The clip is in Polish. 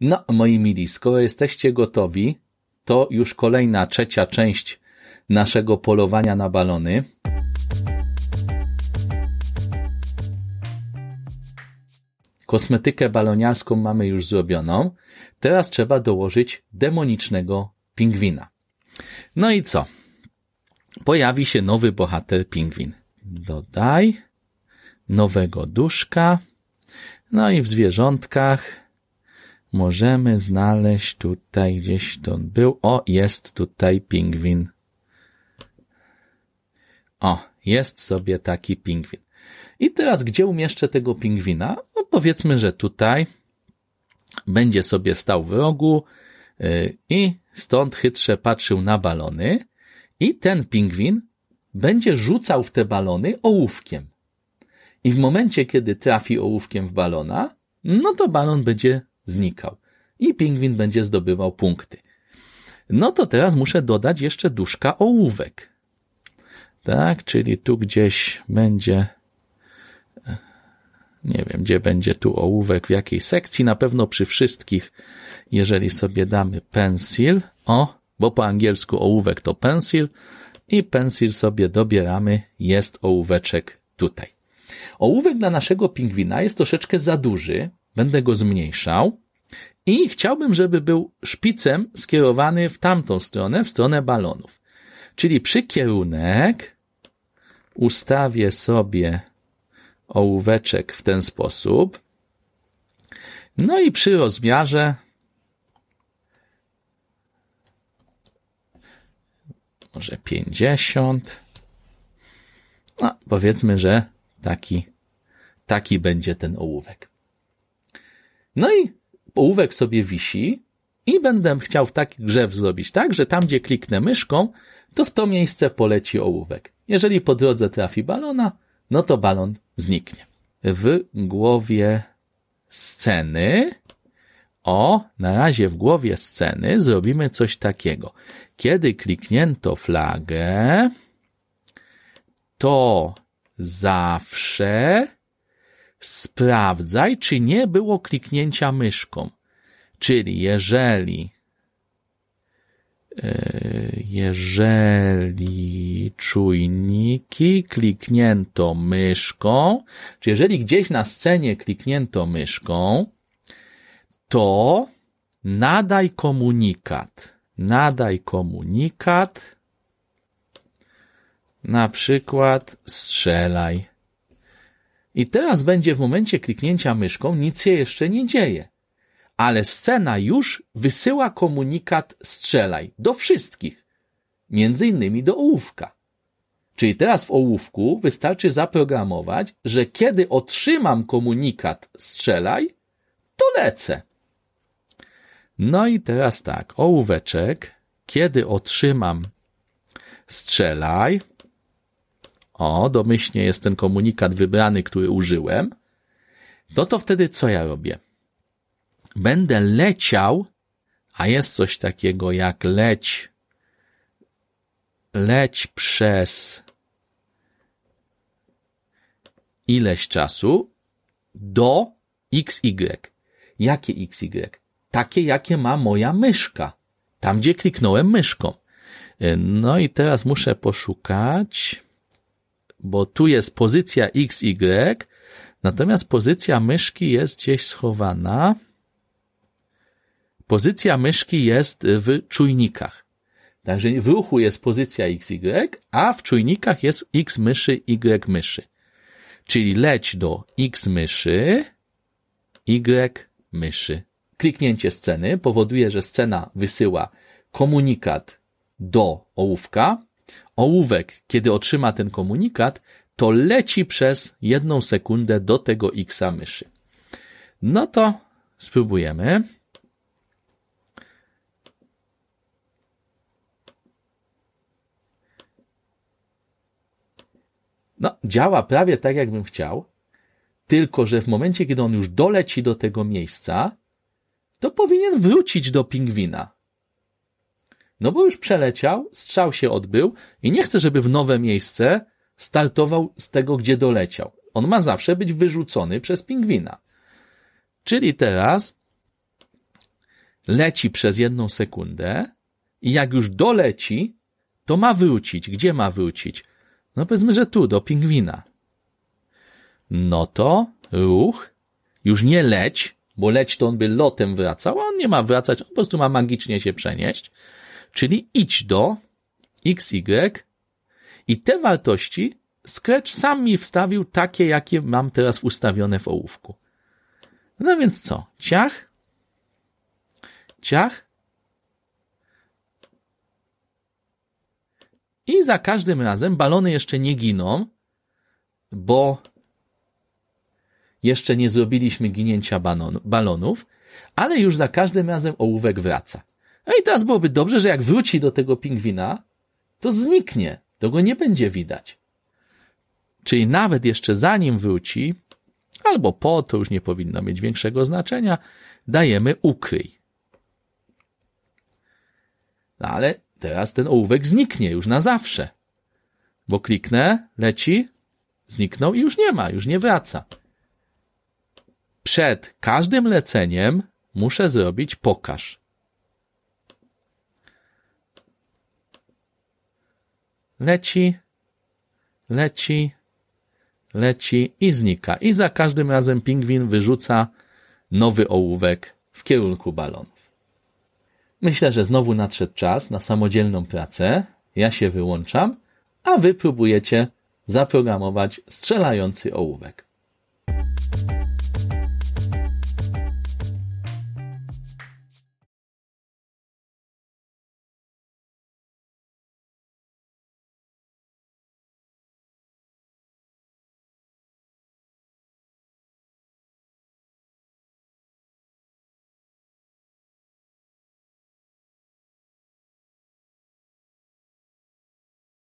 No, moi mili, skoro jesteście gotowi, to już kolejna trzecia część naszego polowania na balony. Kosmetykę baloniarską mamy już zrobioną. Teraz trzeba dołożyć demonicznego pingwina. No i co? Pojawi się nowy bohater pingwin. Dodaj nowego duszka. No i w zwierzątkach możemy znaleźć tutaj gdzieś to był. O, jest tutaj pingwin. O, jest sobie taki pingwin. I teraz gdzie umieszczę tego pingwina? No powiedzmy, że tutaj będzie sobie stał w rogu y, i stąd chytrze patrzył na balony i ten pingwin będzie rzucał w te balony ołówkiem. I w momencie, kiedy trafi ołówkiem w balona, no to balon będzie znikał. I pingwin będzie zdobywał punkty. No to teraz muszę dodać jeszcze duszka ołówek. Tak, czyli tu gdzieś będzie, e, nie wiem, gdzie będzie tu ołówek, w jakiej sekcji, na pewno przy wszystkich, jeżeli sobie damy pencil, o, bo po angielsku ołówek to pencil i pencil sobie dobieramy, jest ołóweczek tutaj. Ołówek dla naszego pingwina jest troszeczkę za duży, będę go zmniejszał i chciałbym, żeby był szpicem skierowany w tamtą stronę, w stronę balonów. Czyli przy kierunek ustawię sobie ołóweczek w ten sposób. No i przy rozmiarze może 50. No, powiedzmy, że taki, taki będzie ten ołówek. No i ołówek sobie wisi i będę chciał w taki grzew zrobić tak, że tam gdzie kliknę myszką, to w to miejsce poleci ołówek. Jeżeli po drodze trafi balona, no to balon zniknie. W głowie sceny o, na razie w głowie sceny zrobimy coś takiego. Kiedy kliknięto flagę, to zawsze sprawdzaj, czy nie było kliknięcia myszką. Czyli jeżeli e, jeżeli czujniki kliknięto myszką, czy jeżeli gdzieś na scenie kliknięto myszką, to nadaj komunikat. Nadaj komunikat, na przykład strzelaj. I teraz będzie w momencie kliknięcia myszką, nic się jeszcze nie dzieje. Ale scena już wysyła komunikat strzelaj do wszystkich, między innymi do ołówka. Czyli teraz w ołówku wystarczy zaprogramować, że kiedy otrzymam komunikat strzelaj, to lecę. No i teraz tak, ołóweczek, kiedy otrzymam strzelaj, o, domyślnie jest ten komunikat wybrany, który użyłem, no to wtedy co ja robię? Będę leciał, a jest coś takiego jak leć, leć przez ileś czasu do XY. Jakie XY? Takie, jakie ma moja myszka. Tam, gdzie kliknąłem myszką. No i teraz muszę poszukać bo tu jest pozycja XY, natomiast pozycja myszki jest gdzieś schowana. Pozycja myszki jest w czujnikach. Także w ruchu jest pozycja XY, a w czujnikach jest X myszy, Y myszy. Czyli leć do X myszy, Y myszy. Kliknięcie sceny powoduje, że scena wysyła komunikat do ołówka, ołówek, kiedy otrzyma ten komunikat, to leci przez jedną sekundę do tego X myszy. No to spróbujemy. No, działa prawie tak, jakbym chciał, tylko że w momencie, kiedy on już doleci do tego miejsca, to powinien wrócić do pingwina. No bo już przeleciał, strzał się odbył i nie chce, żeby w nowe miejsce startował z tego, gdzie doleciał. On ma zawsze być wyrzucony przez pingwina. Czyli teraz leci przez jedną sekundę i jak już doleci, to ma wrócić. Gdzie ma wrócić? No powiedzmy, że tu, do pingwina. No to ruch, już nie leć, bo leć to on by lotem wracał, a on nie ma wracać, on po prostu ma magicznie się przenieść czyli idź do xy i te wartości Scratch sam mi wstawił takie, jakie mam teraz ustawione w ołówku. No więc co? Ciach, ciach i za każdym razem balony jeszcze nie giną, bo jeszcze nie zrobiliśmy ginięcia balonów, ale już za każdym razem ołówek wraca. Ej, no i teraz byłoby dobrze, że jak wróci do tego pingwina, to zniknie, to go nie będzie widać. Czyli nawet jeszcze zanim wróci, albo po, to już nie powinno mieć większego znaczenia, dajemy ukryj. No ale teraz ten ołówek zniknie już na zawsze. Bo kliknę, leci, zniknął i już nie ma, już nie wraca. Przed każdym leceniem muszę zrobić pokaż. leci, leci, leci i znika. I za każdym razem pingwin wyrzuca nowy ołówek w kierunku balonów. Myślę, że znowu nadszedł czas na samodzielną pracę. Ja się wyłączam, a wy próbujecie zaprogramować strzelający ołówek.